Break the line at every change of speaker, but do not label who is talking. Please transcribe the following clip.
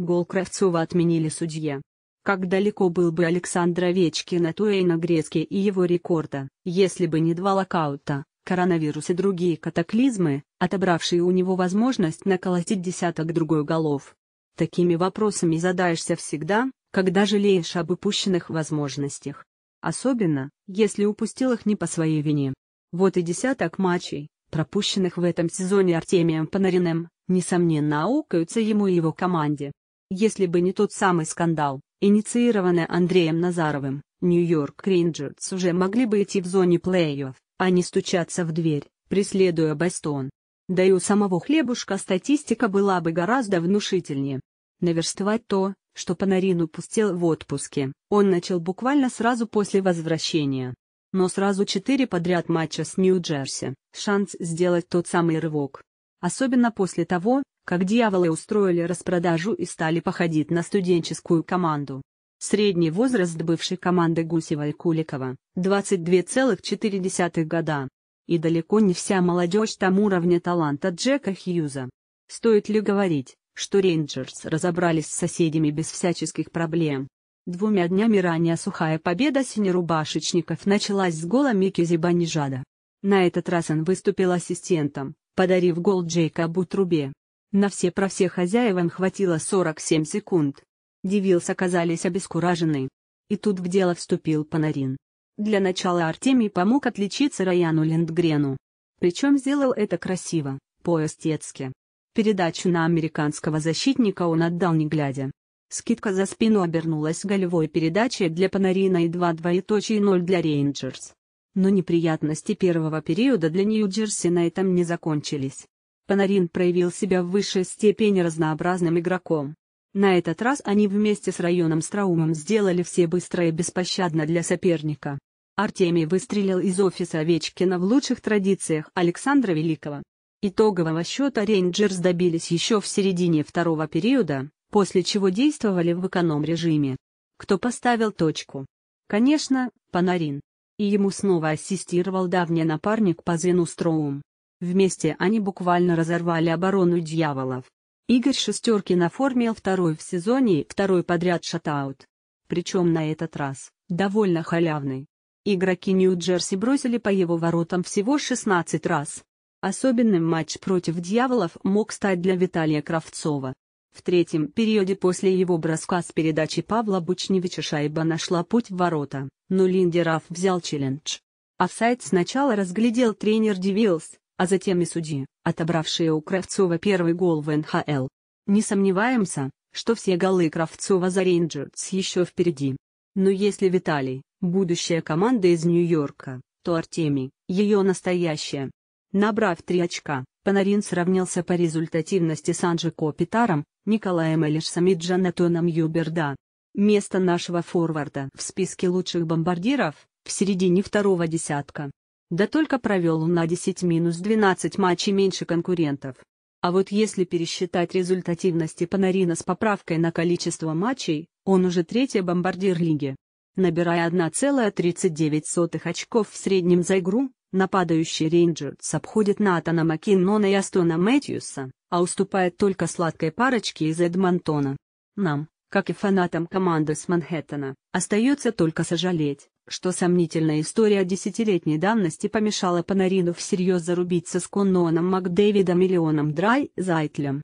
Гол Кравцова отменили судья. Как далеко был бы Александр Овечкин от Уэйна Грецки и его рекорда, если бы не два локаута, коронавирус и другие катаклизмы, отобравшие у него возможность наколотить десяток другой голов. Такими вопросами задаешься всегда, когда жалеешь об упущенных возможностях. Особенно, если упустил их не по своей вине. Вот и десяток матчей, пропущенных в этом сезоне Артемием Панариным, несомненно аукаются ему и его команде если бы не тот самый скандал, инициированный Андреем Назаровым, Нью-Йорк Рейнджерс уже могли бы идти в зоне плей-офф, а не стучаться в дверь, преследуя Бастон. Да и у самого Хлебушка статистика была бы гораздо внушительнее. Наверстывать то, что Панарин упустил в отпуске, он начал буквально сразу после возвращения. Но сразу четыре подряд матча с Нью-Джерси – шанс сделать тот самый рывок. Особенно после того, как дьяволы устроили распродажу и стали походить на студенческую команду. Средний возраст бывшей команды Гусева и Куликова – 22,4 года. И далеко не вся молодежь там уровня таланта Джека Хьюза. Стоит ли говорить, что Рейнджерс разобрались с соседями без всяческих проблем? Двумя днями ранее сухая победа синерубашечников началась с гола Микки Зибанижада. На этот раз он выступил ассистентом, подарив гол Джейкобу Трубе. На все про все хозяевам хватило 47 секунд. Дивилс оказались обескуражены. И тут в дело вступил Панарин. Для начала Артемий помог отличиться Раяну Линдгрену. Причем сделал это красиво, по-эстетски. Передачу на американского защитника он отдал не глядя. Скидка за спину обернулась голевой передачей для Панарина и 2 двоеточие 0 для Рейнджерс. Но неприятности первого периода для Нью-Джерси на этом не закончились. Панарин проявил себя в высшей степени разнообразным игроком. На этот раз они вместе с районом Страумом сделали все быстро и беспощадно для соперника. Артемий выстрелил из офиса Овечкина в лучших традициях Александра Великого. Итогового счета рейнджерс добились еще в середине второго периода, после чего действовали в эконом-режиме. Кто поставил точку? Конечно, Панарин. И ему снова ассистировал давний напарник по звену Строум. Вместе они буквально разорвали оборону дьяволов. Игорь Шестеркин оформил второй в сезоне и второй подряд шатаут. Причем на этот раз, довольно халявный. Игроки Нью-Джерси бросили по его воротам всего 16 раз. Особенным матч против дьяволов мог стать для Виталия Кравцова. В третьем периоде после его броска с передачи Павла Бучневича шайба нашла путь в ворота, но Линдераф взял челлендж. Офсайд сначала разглядел тренер Девилс, а затем и судьи, отобравшие у Кравцова первый гол в НХЛ. Не сомневаемся, что все голы Кравцова за Рейнджерс еще впереди. Но если Виталий – будущая команда из Нью-Йорка, то Артемий – ее настоящая. Набрав три очка, Панарин сравнялся по результативности с Анджи Копитаром, Николаем Элишсом и Джанатоном Юберда. Место нашего форварда в списке лучших бомбардиров – в середине второго десятка. Да только провел он на 10-12 матчей меньше конкурентов. А вот если пересчитать результативности Панарина с поправкой на количество матчей, он уже третий бомбардир лиги. Набирая 1,39 очков в среднем за игру, нападающий Рейнджерс обходит Натана Макиннона и Астона Мэтьюса, а уступает только сладкой парочке из Эдмонтона. Нам, как и фанатам команды с Манхэттена, остается только сожалеть, что сомнительная история десятилетней давности помешала Панарину всерьез зарубиться с Конноном Макдэвидом и Леоном Драй Зайтлем.